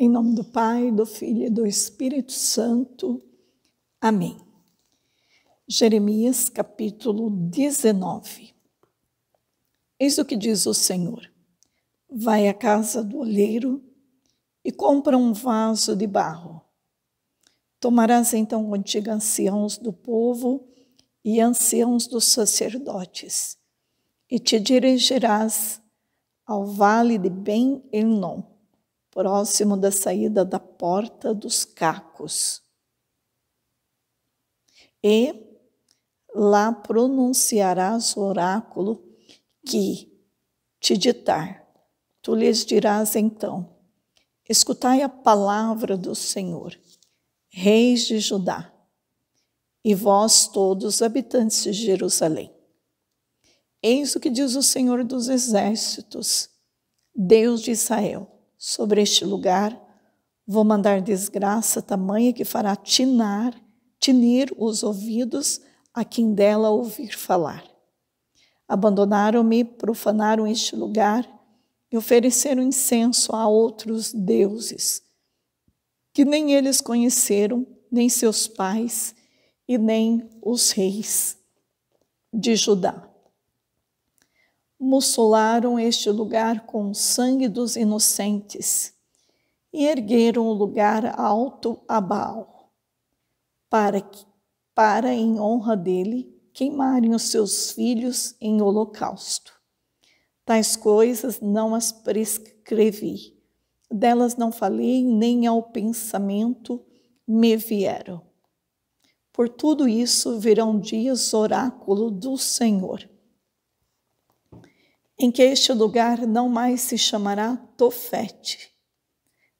Em nome do Pai, do Filho e do Espírito Santo. Amém. Jeremias capítulo 19. Eis o que diz o Senhor: Vai à casa do olheiro e compra um vaso de barro. Tomarás então contigo anciãos do povo e anciãos dos sacerdotes, e te dirigirás ao vale de Ben-Enon próximo da saída da porta dos cacos. E lá pronunciarás o oráculo que te ditar. Tu lhes dirás então: Escutai a palavra do Senhor, reis de Judá, e vós todos habitantes de Jerusalém. Eis o que diz o Senhor dos exércitos, Deus de Israel sobre este lugar. Vou mandar desgraça tamanha que fará tinar, tinir os ouvidos a quem dela ouvir falar. Abandonaram-me, profanaram este lugar e ofereceram incenso a outros deuses, que nem eles conheceram, nem seus pais e nem os reis de Judá mussolaram este lugar com o sangue dos inocentes e ergueram o lugar alto a Baal, para, que, para em honra dele queimarem os seus filhos em holocausto. Tais coisas não as prescrevi, delas não falei, nem ao pensamento me vieram. Por tudo isso virão dias oráculo do Senhor em que este lugar não mais se chamará Tofete,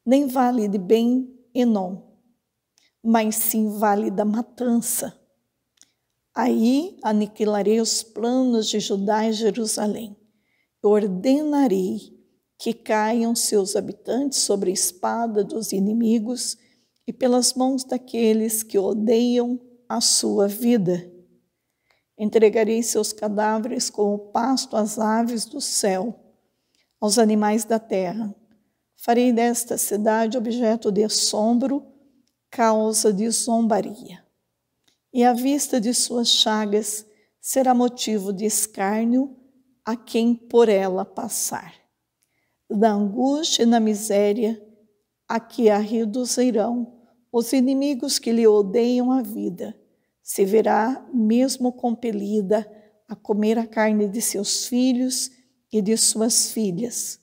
nem vale de Ben Enon, mas sim vale da matança. Aí aniquilarei os planos de Judá e Jerusalém. ordenarei que caiam seus habitantes sobre a espada dos inimigos e pelas mãos daqueles que odeiam a sua vida. Entregarei seus cadáveres como pasto às aves do céu, aos animais da terra. Farei desta cidade objeto de assombro, causa de zombaria. E a vista de suas chagas será motivo de escárnio a quem por ela passar. Da angústia e na miséria a que a reduzirão os inimigos que lhe odeiam a vida se verá mesmo compelida a comer a carne de seus filhos e de suas filhas.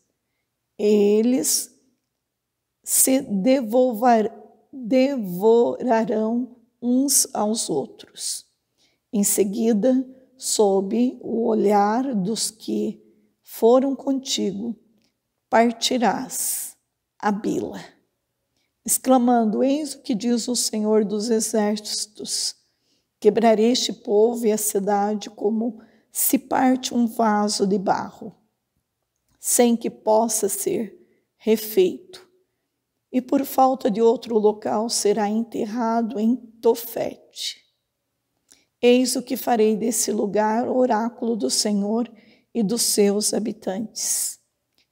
Eles se devolvar, devorarão uns aos outros. Em seguida, sob o olhar dos que foram contigo, partirás a bila, exclamando: Eis o que diz o Senhor dos Exércitos Quebrarei este povo e a cidade como se parte um vaso de barro, sem que possa ser refeito. E por falta de outro local será enterrado em Tofete. Eis o que farei desse lugar, oráculo do Senhor e dos seus habitantes.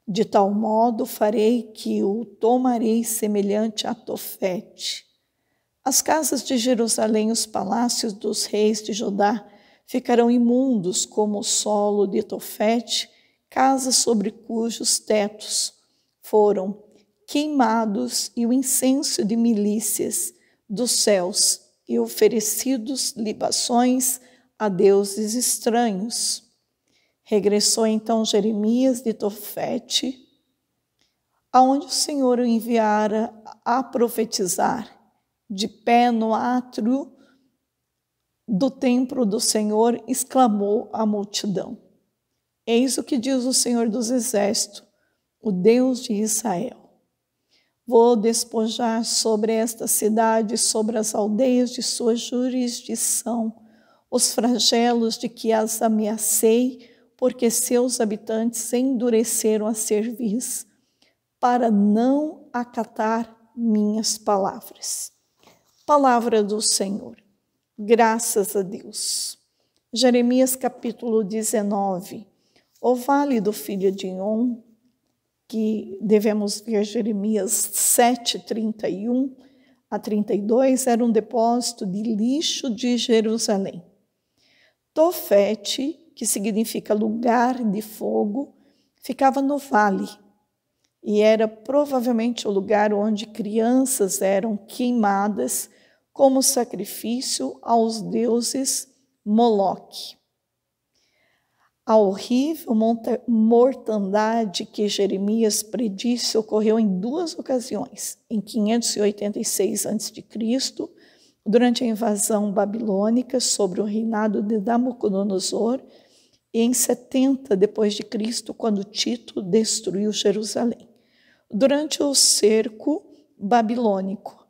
De tal modo farei que o tomarei semelhante a Tofete as casas de Jerusalém, os palácios dos reis de Judá ficarão imundos como o solo de Tofete, casas sobre cujos tetos foram queimados e o incenso de milícias dos céus e oferecidos libações a deuses estranhos. Regressou então Jeremias de Tofete, aonde o Senhor o enviara a profetizar de pé no átrio do templo do Senhor, exclamou a multidão: Eis o que diz o Senhor dos Exércitos, o Deus de Israel. Vou despojar sobre esta cidade, sobre as aldeias de sua jurisdição, os flagelos de que as ameacei, porque seus habitantes endureceram a serviço, para não acatar minhas palavras. Palavra do Senhor. Graças a Deus. Jeremias capítulo 19. O vale do filho de On, que devemos ver Jeremias 7, 31 a 32, era um depósito de lixo de Jerusalém. Tofete, que significa lugar de fogo, ficava no vale e era provavelmente o lugar onde crianças eram queimadas como sacrifício aos deuses Moloque. A horrível mortandade que Jeremias predisse ocorreu em duas ocasiões, em 586 a.C., durante a invasão babilônica sobre o reinado de Nabucodonosor, e em 70 depois de Cristo, quando Tito destruiu Jerusalém. Durante o cerco babilônico,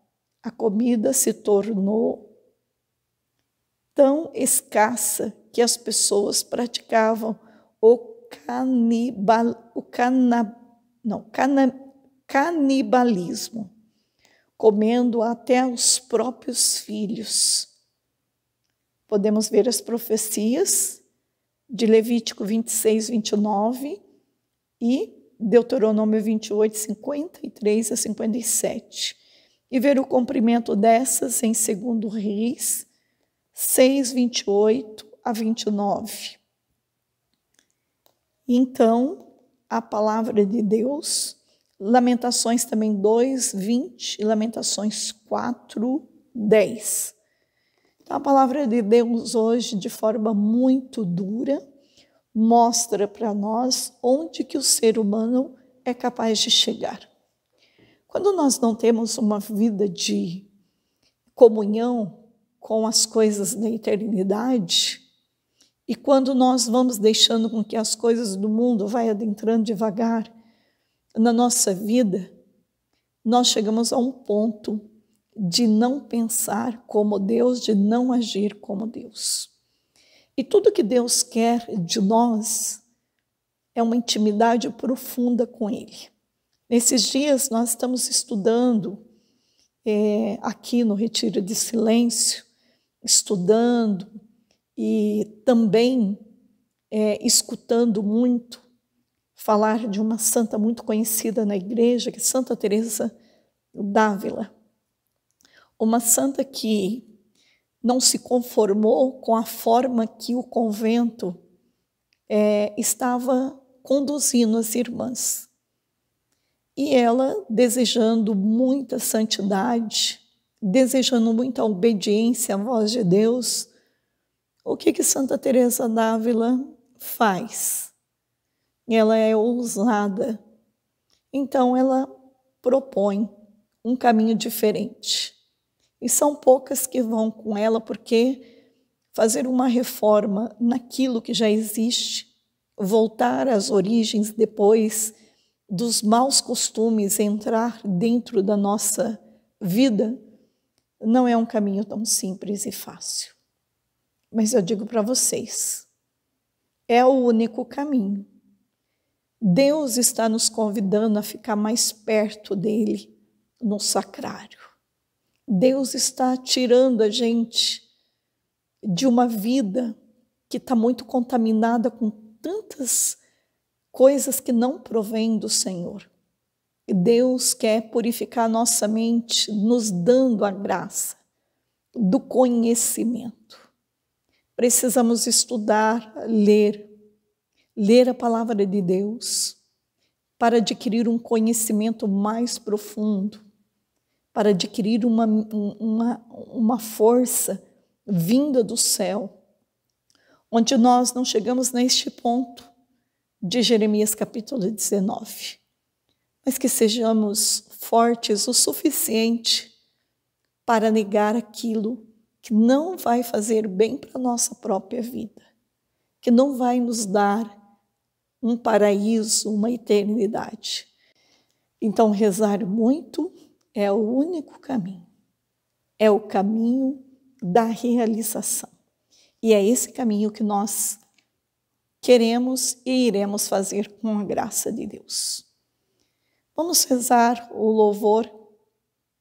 a comida se tornou tão escassa que as pessoas praticavam o canibal, o cana, não, cana, canibalismo, comendo até os próprios filhos. Podemos ver as profecias de Levítico 26, 29 e Deuteronômio 28, 53 a 57 e ver o comprimento dessas em 2 Reis 6, 28 a 29. Então, a palavra de Deus, Lamentações também 2, 20 e Lamentações 4, 10. Então, a palavra de Deus hoje, de forma muito dura, mostra para nós onde que o ser humano é capaz de chegar. Quando nós não temos uma vida de comunhão com as coisas da eternidade, e quando nós vamos deixando com que as coisas do mundo vai adentrando devagar na nossa vida, nós chegamos a um ponto de não pensar como Deus, de não agir como Deus. E tudo que Deus quer de nós é uma intimidade profunda com Ele. Nesses dias nós estamos estudando é, aqui no Retiro de Silêncio, estudando e também é, escutando muito falar de uma santa muito conhecida na igreja, que é Santa Teresa d'Ávila. Uma santa que não se conformou com a forma que o convento é, estava conduzindo as irmãs. E ela, desejando muita santidade, desejando muita obediência à voz de Deus, o que que Santa Teresa d'Ávila faz? Ela é ousada. Então ela propõe um caminho diferente. E são poucas que vão com ela porque fazer uma reforma naquilo que já existe, voltar às origens depois dos maus costumes entrar dentro da nossa vida, não é um caminho tão simples e fácil. Mas eu digo para vocês, é o único caminho. Deus está nos convidando a ficar mais perto dele no sacrário. Deus está tirando a gente de uma vida que está muito contaminada com tantas coisas que não provêm do Senhor. E Deus quer purificar nossa mente, nos dando a graça do conhecimento. Precisamos estudar, ler, ler a palavra de Deus para adquirir um conhecimento mais profundo, para adquirir uma, uma, uma força vinda do céu, onde nós não chegamos neste ponto de Jeremias capítulo 19. Mas que sejamos fortes o suficiente para negar aquilo que não vai fazer bem para a nossa própria vida, que não vai nos dar um paraíso, uma eternidade. Então, rezar muito é o único caminho, é o caminho da realização. E é esse caminho que nós queremos e iremos fazer com a graça de Deus. Vamos rezar o louvor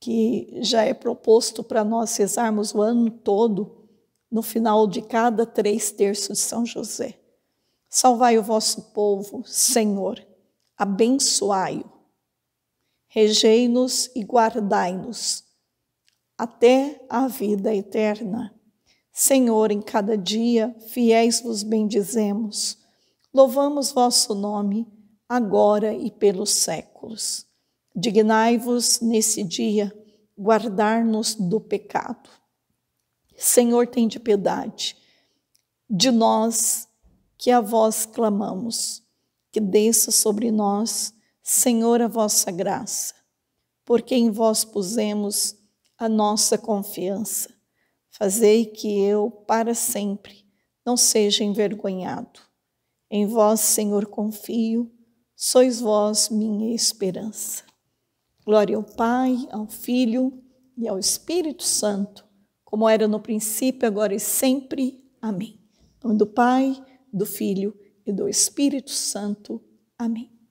que já é proposto para nós rezarmos o ano todo, no final de cada três terços de São José. Salvai o vosso povo, Senhor, abençoai-o. Regei-nos e guardai-nos até a vida eterna. Senhor, em cada dia, fiéis vos bendizemos. Louvamos vosso nome, agora e pelos séculos. Dignai-vos nesse dia guardar-nos do pecado. Senhor, de piedade de nós que a vós clamamos. Que desça sobre nós, Senhor, a vossa graça, porque em vós pusemos a nossa confiança Fazei que eu, para sempre, não seja envergonhado. Em vós, Senhor, confio, sois vós minha esperança. Glória ao Pai, ao Filho e ao Espírito Santo, como era no princípio, agora e sempre. Amém. Em nome do Pai, do Filho e do Espírito Santo. Amém.